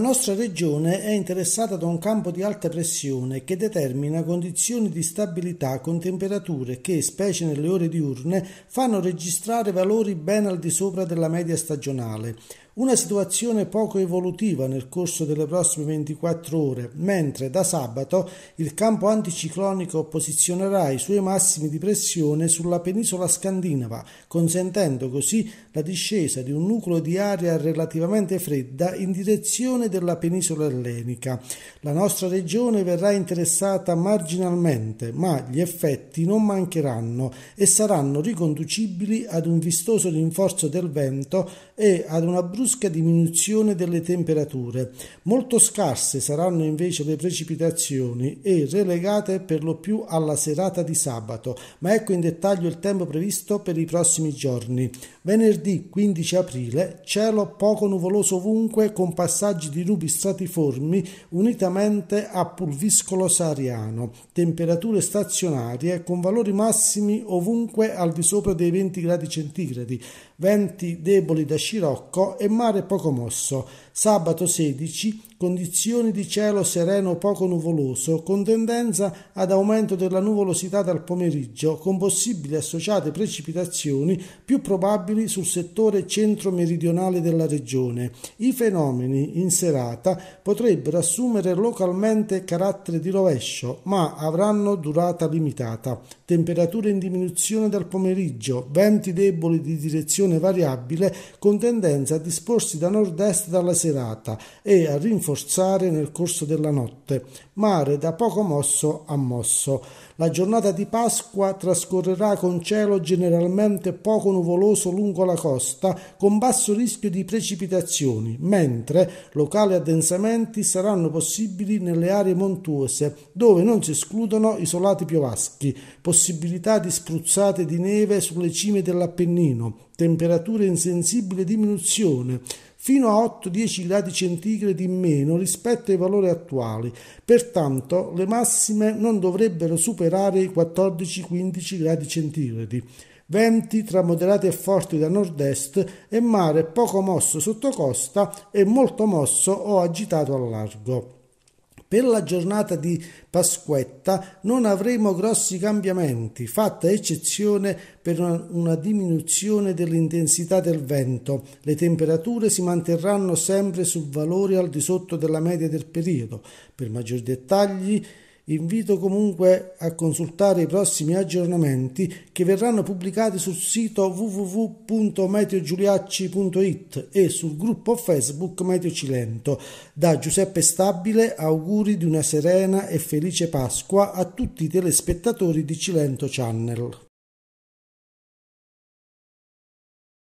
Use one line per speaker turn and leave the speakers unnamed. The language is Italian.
La nostra regione è interessata da un campo di alta pressione che determina condizioni di stabilità con temperature che, specie nelle ore diurne, fanno registrare valori ben al di sopra della media stagionale. Una situazione poco evolutiva nel corso delle prossime 24 ore, mentre da sabato il campo anticiclonico posizionerà i suoi massimi di pressione sulla penisola scandinava, consentendo così la discesa di un nucleo di aria relativamente fredda in direzione della penisola ellenica. La nostra regione verrà interessata marginalmente, ma gli effetti non mancheranno e saranno riconducibili ad un vistoso rinforzo del vento e ad una brusca brusca diminuzione delle temperature. Molto scarse saranno invece le precipitazioni e relegate per lo più alla serata di sabato, ma ecco in dettaglio il tempo previsto per i prossimi giorni. Venerdì 15 aprile cielo poco nuvoloso ovunque con passaggi di nubi stratiformi unitamente a pulviscolo sahariano, temperature stazionarie con valori massimi ovunque al di sopra dei 20 gradi centigradi, venti deboli da scirocco e mare poco mosso. Sabato 16 condizioni di cielo sereno poco nuvoloso con tendenza ad aumento della nuvolosità dal pomeriggio con possibili associate precipitazioni più probabili sul settore centro-meridionale della regione. I fenomeni in serata potrebbero assumere localmente carattere di rovescio ma avranno durata limitata. Temperature in diminuzione dal pomeriggio, venti deboli di direzione variabile con tendenza a dispersione disporsi da nord-est dalla serata e a rinforzare nel corso della notte. Mare da poco mosso a mosso. La giornata di Pasqua trascorrerà con cielo generalmente poco nuvoloso lungo la costa, con basso rischio di precipitazioni, mentre locali addensamenti saranno possibili nelle aree montuose, dove non si escludono isolati piovaschi, possibilità di spruzzate di neve sulle cime dell'Appennino, temperature in sensibile diminuzione fino a 8-10 gradi centigradi in meno rispetto ai valori attuali, pertanto le massime non dovrebbero superare i 14-15 gradi centigradi. Venti tra moderati e forti da nord-est e mare poco mosso sotto costa e molto mosso o agitato al largo. Per la giornata di Pasquetta non avremo grossi cambiamenti, fatta eccezione per una, una diminuzione dell'intensità del vento. Le temperature si manterranno sempre su valori al di sotto della media del periodo. Per maggiori dettagli Invito comunque a consultare i prossimi aggiornamenti che verranno pubblicati sul sito www.meteogiuliacci.it e sul gruppo Facebook Meteo Cilento. Da Giuseppe Stabile auguri di una serena e felice Pasqua a tutti i telespettatori di Cilento Channel.